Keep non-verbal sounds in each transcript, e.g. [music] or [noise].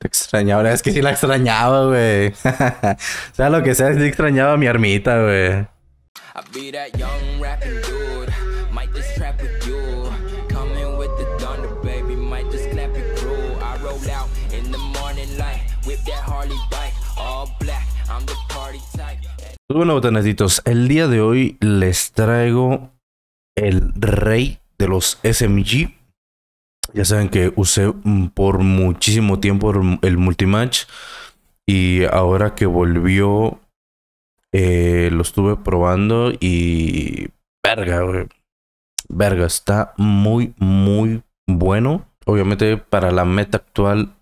Te extrañaba, es que sí la extrañaba, güey. o [laughs] sea lo que sea, sí extrañaba a mi armita, güey. Bueno, botanecitos, el día de hoy les traigo el rey de los SMG. Ya saben que usé mm, por muchísimo tiempo el multimatch. Y ahora que volvió, eh, lo estuve probando y... Verga, Verga, está muy, muy bueno. Obviamente para la meta actual,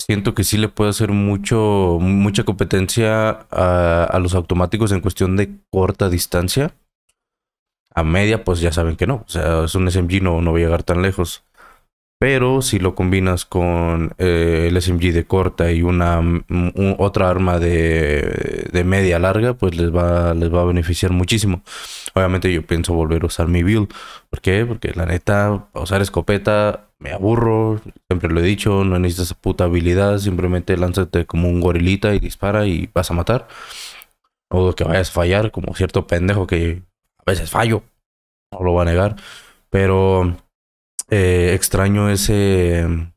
siento que sí le puede hacer mucho, mucha competencia a los automáticos en cuestión de corta distancia a media, pues ya saben que no. O sea, es un SMG, no, no va a llegar tan lejos. Pero si lo combinas con eh, el SMG de corta y una mm, otra arma de, media larga, pues les va, les va a beneficiar muchísimo. Obviamente yo pienso volver a usar mi build. ¿Por qué? Porque la neta, usar escopeta, me aburro. Siempre lo he dicho, no necesitas puta habilidad. Simplemente lánzate como un gorilita y dispara y vas a matar. O que vayas a fallar como cierto pendejo que a veces fallo, no lo voy a negar, pero eh, extraño ese, e-,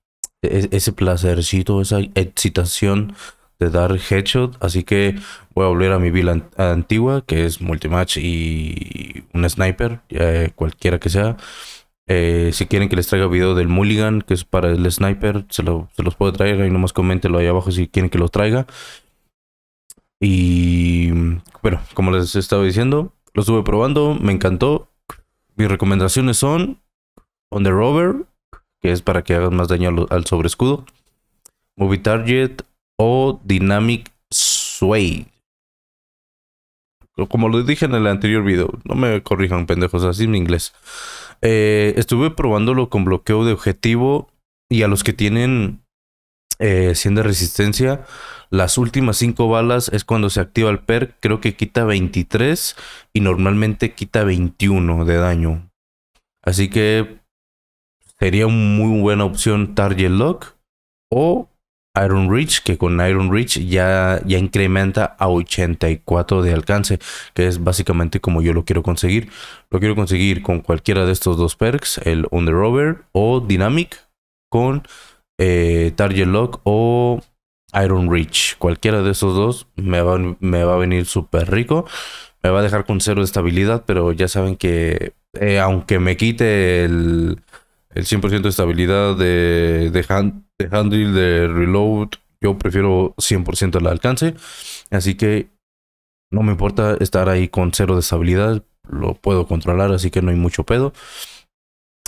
ese placercito, esa excitación de dar headshot. Así que voy a volver a mi villa antigua, que es multimatch y un sniper, eh, cualquiera que sea. Eh, si quieren que les traiga video del Mulligan, que es para el sniper, se, se los puedo traer. Ahí nomás comentenlo ahí abajo si quieren que lo traiga. Y bueno, como les he estado diciendo, lo estuve probando, me encantó. Mis recomendaciones son On the Rover, que es para que hagan más daño al, sobreescudo. Movie Target o Dynamic Sway. Como lo dije en el anterior video, no me corrijan pendejos, así en inglés. Eh, estuve probándolo con bloqueo de objetivo y a los que tienen eh, siendo resistencia. Las últimas 5 balas es cuando se activa el perk. Creo que quita 23 y normalmente quita 21 de daño. Así que sería muy buena opción Target Lock o Iron Reach, que con Iron Reach ya, ya incrementa a 84 de alcance, que es básicamente como yo lo quiero conseguir. Lo quiero conseguir con cualquiera de estos dos perks, el Under Rover o Dynamic, con eh, Target Lock o Iron Reach. Cualquiera de esos dos me va, me va a venir súper rico. Me va a dejar con cero de estabilidad, pero ya saben que eh, aunque me quite el, 100% de estabilidad de, de handle, de reload, yo prefiero 100% el alcance. Así que no me importa estar ahí con cero de estabilidad, lo puedo controlar, así que no hay mucho pedo.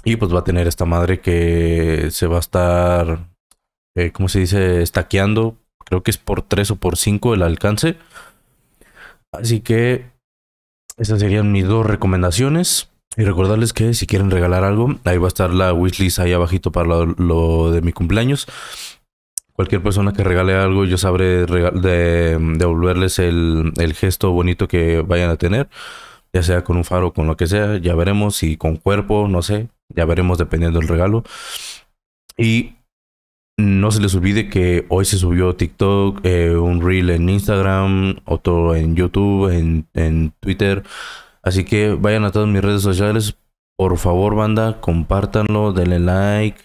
Y pues va a tener esta madre que se va a estar, eh, ¿cómo se dice? Estaqueando. Creo que es por 3 o por 5 el alcance. Así que esas serían mis dos recomendaciones. Y recordarles que si quieren regalar algo, ahí va a estar la wishlist ahí abajito para lo, de mi cumpleaños. Cualquier persona que regale algo, yo sabré devolverles el gesto bonito que vayan a tener ya sea con un faro, con lo que sea, ya veremos, si con cuerpo, no sé, ya veremos dependiendo del regalo. Y no se les olvide que hoy se subió TikTok, eh, un reel en Instagram, otro en YouTube, en, en Twitter. Así que vayan a todas mis redes sociales. Por favor, banda, compártanlo, denle like.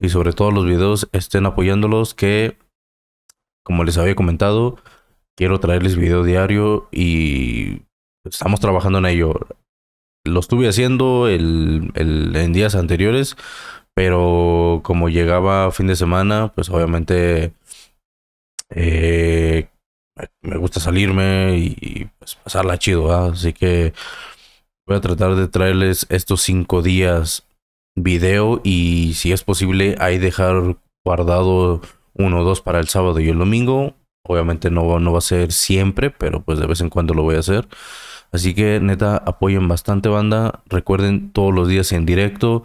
Y sobre todo los videos estén apoyándolos. Que, como les había comentado, quiero traerles video diario. Y estamos trabajando en ello. Lo estuve haciendo el, el, en días anteriores, pero como llegaba fin de semana, pues obviamente eh, me gusta salirme y, pues, pasarla chido, Así que voy a tratar de traerles estos cinco días video y si es posible ahí dejar guardado uno o dos para el sábado y el domingo. Obviamente no, no va a ser siempre, pero pues de vez en cuando lo voy a hacer. Así que neta, apoyen bastante banda. Recuerden todos los días en directo,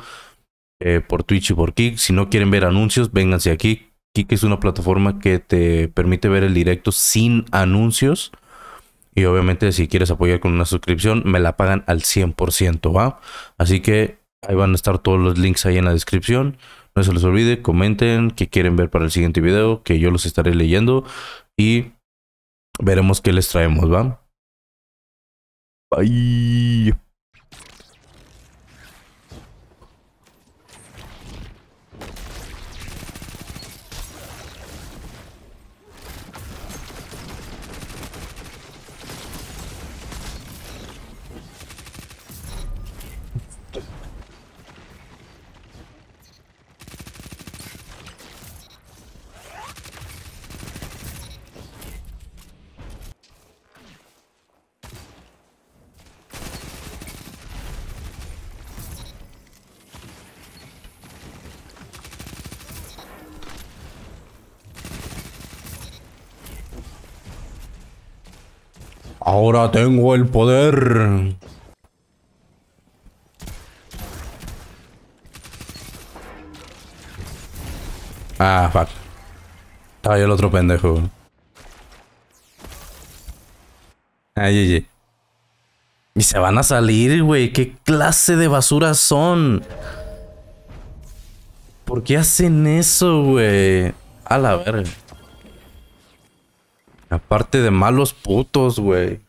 eh, por Twitch y por Kik. Si no quieren ver anuncios, vénganse aquí. Kik es una plataforma que te permite ver el directo sin anuncios. Y obviamente si quieres apoyar con una suscripción, me la pagan al 100%, ¿va? Así que ahí van a estar todos los links ahí en la descripción. No se les olvide, comenten qué quieren ver para el siguiente video, que yo los estaré leyendo y veremos qué les traemos, ¿va? Bye. Ahora tengo el poder. Ah, fuck. Estaba yo el otro pendejo. Ay, ay, ay. Y se van a salir, güey. ¿Qué clase de basura son? ¿Por qué hacen eso, güey? A la verga. Aparte de malos putos, güey.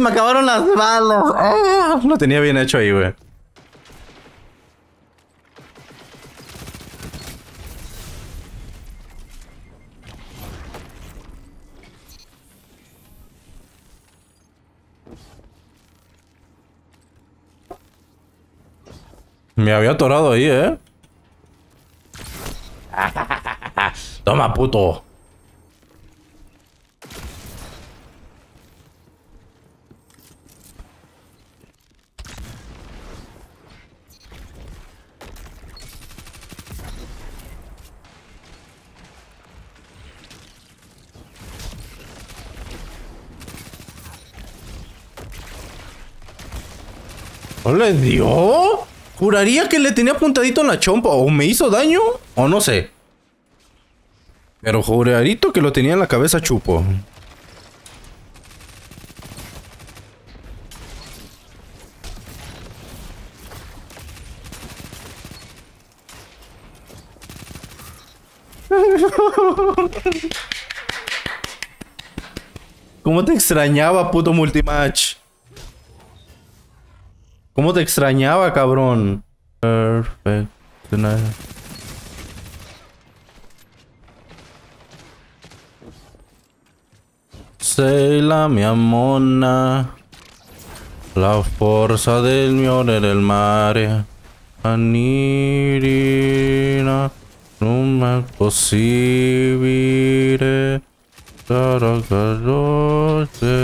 Me acabaron las balas. Ah, lo tenía bien hecho ahí, güey. Me había atorado ahí, ¿eh? [laughs] Toma, puto. ¿No le dio? Juraría que le tenía apuntadito en la chompa o me hizo daño o no sé. Pero jurarito que lo tenía en la cabeza chupo. [laughs] ¿Cómo te extrañaba, puto multimatch? ¿Cómo te extrañaba, cabrón? Perfecto. la mi mona La fuerza del En el mare. Anirina. Numa De la carote.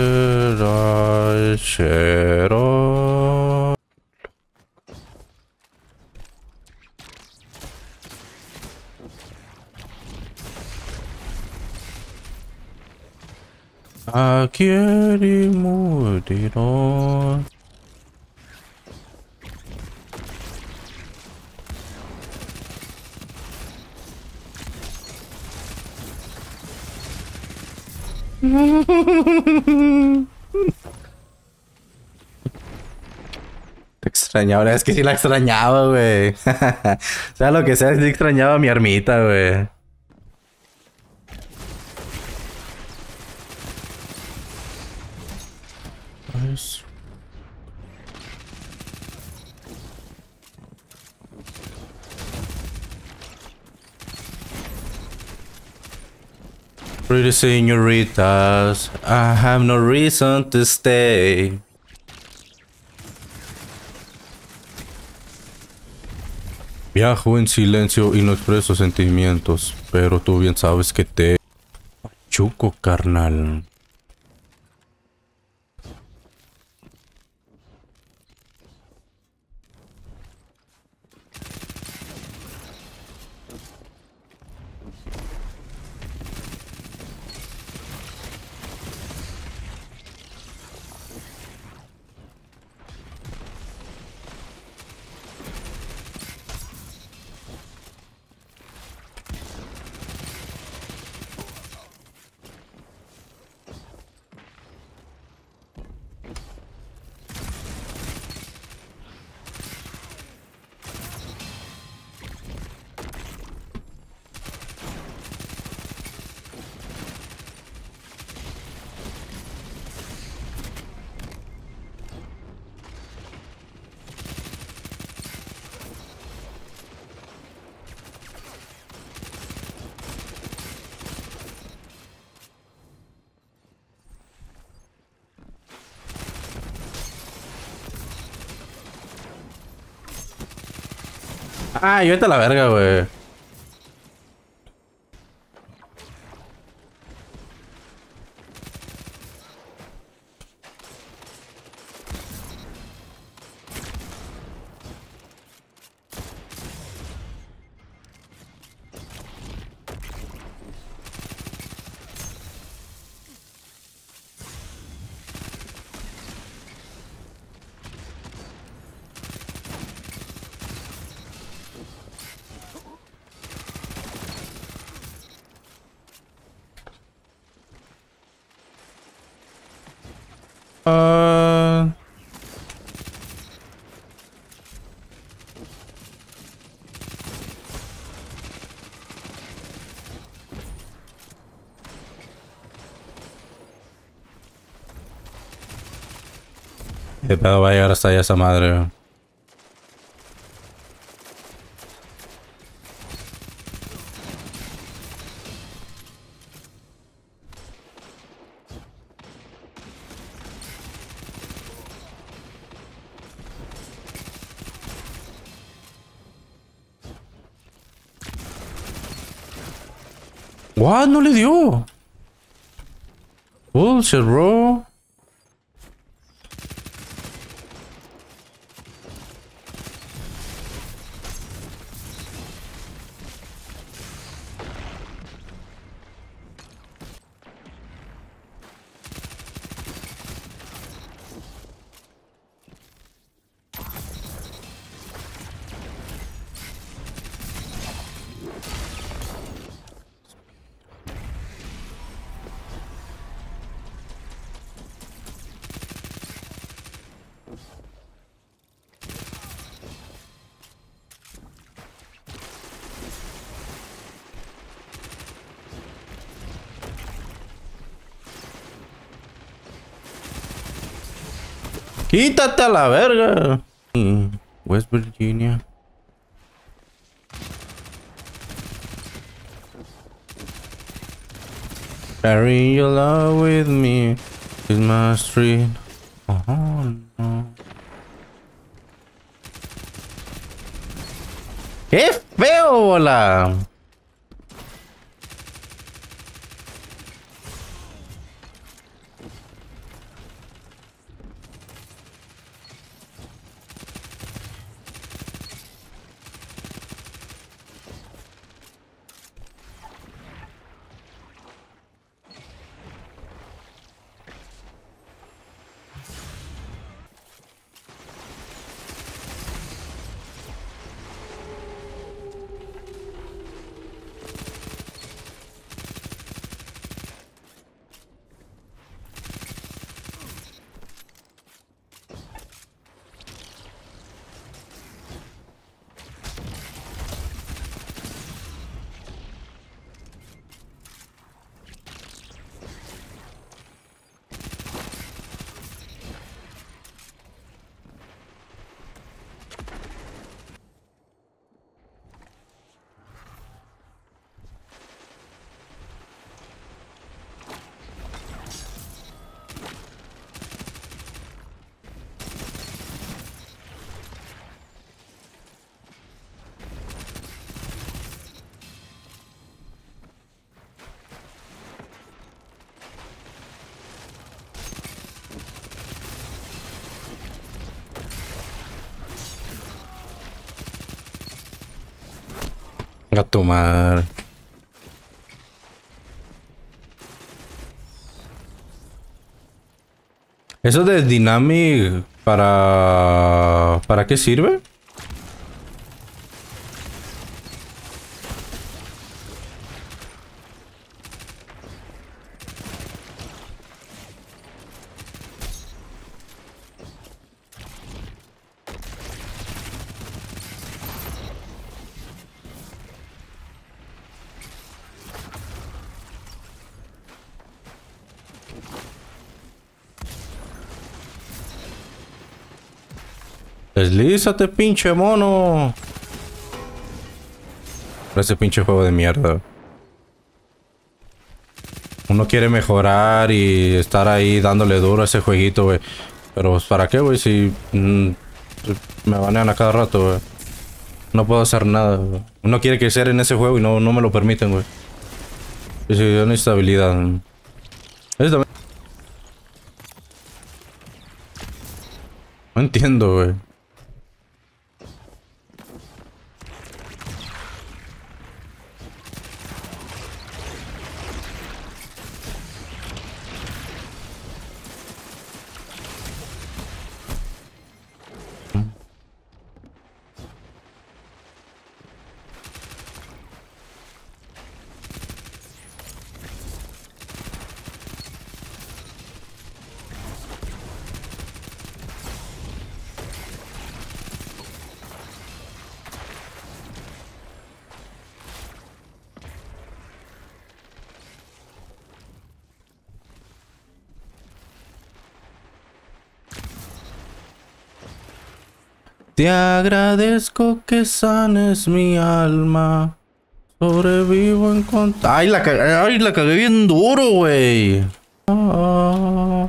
quiere [laughs] Te extrañaba, es que sí la extrañaba, güey. [laughs] o sea, lo que sea, sí extrañaba a mi ermita, güey. Pretty señoritas, I have no reason to stay. Viajo en silencio y no expreso sentimientos, pero tú bien sabes que te... Chuco, carnal. Ah, yo vete a la verga, güey. Uh... ¿Qué pedo va a llegar hasta allá esa madre? What? No le dio. Bullshit, bro. Quítate a la verga. West Virginia. Carry your love with me. It's my street. Oh no. ¡Qué feo, bola! A tomar ¿Eso de Dynamic para... ¿Para qué sirve? Deslízate, pinche mono. ese pinche juego de mierda. Uno quiere mejorar y estar ahí dándole duro a ese jueguito, güey. Pero pues, ¿para qué, güey? Si mm, me banean a cada rato, güey. No puedo hacer nada, wey. Uno quiere crecer en ese juego y no, no me lo permiten, güey. Y si yo mm. No entiendo, güey. Te agradezco que sanes mi alma. Sobrevivo en contra. Ay, la cagué, ay, la cagué bien duro, güey. Ah.